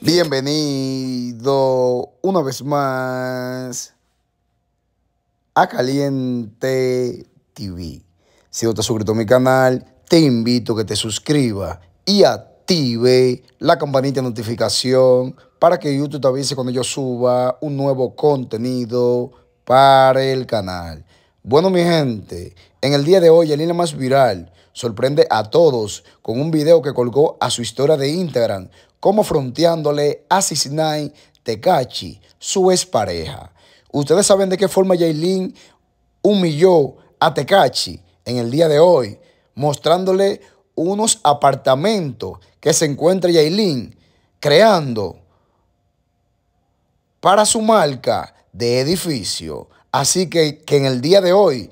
Bienvenido una vez más a Caliente TV. Si no te has suscrito a mi canal, te invito a que te suscribas y active la campanita de notificación para que YouTube te avise cuando yo suba un nuevo contenido para el canal. Bueno, mi gente, en el día de hoy el más viral sorprende a todos con un video que colgó a su historia de Instagram, como fronteándole a Cisnay Tecachi, su expareja. Ustedes saben de qué forma Jailin humilló a Tecachi en el día de hoy, mostrándole unos apartamentos que se encuentra Jailin creando para su marca de edificio. Así que, en el día de hoy,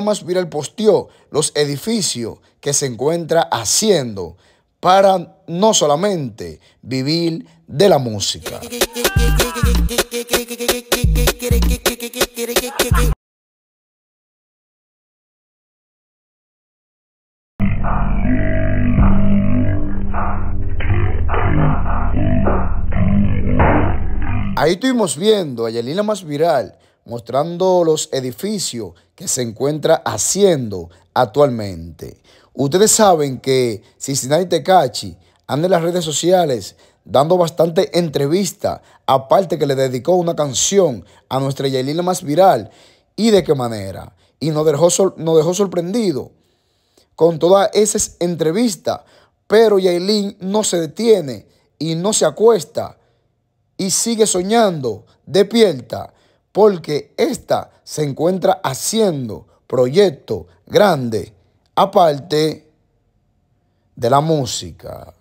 más Viral posteó los edificios que se encuentra haciendo para no solamente vivir de la música. Ahí estuvimos viendo a Yalila Más Viral mostrando los edificios que se encuentra haciendo actualmente. Ustedes saben que Cincinnati Tecachi anda en las redes sociales dando bastante entrevista, aparte que le dedicó una canción a nuestra la más viral. ¿Y de qué manera? Y nos dejó, nos dejó sorprendido con todas esas entrevistas. Pero Yailin no se detiene y no se acuesta y sigue soñando, despierta porque esta se encuentra haciendo proyectos grandes aparte de la música.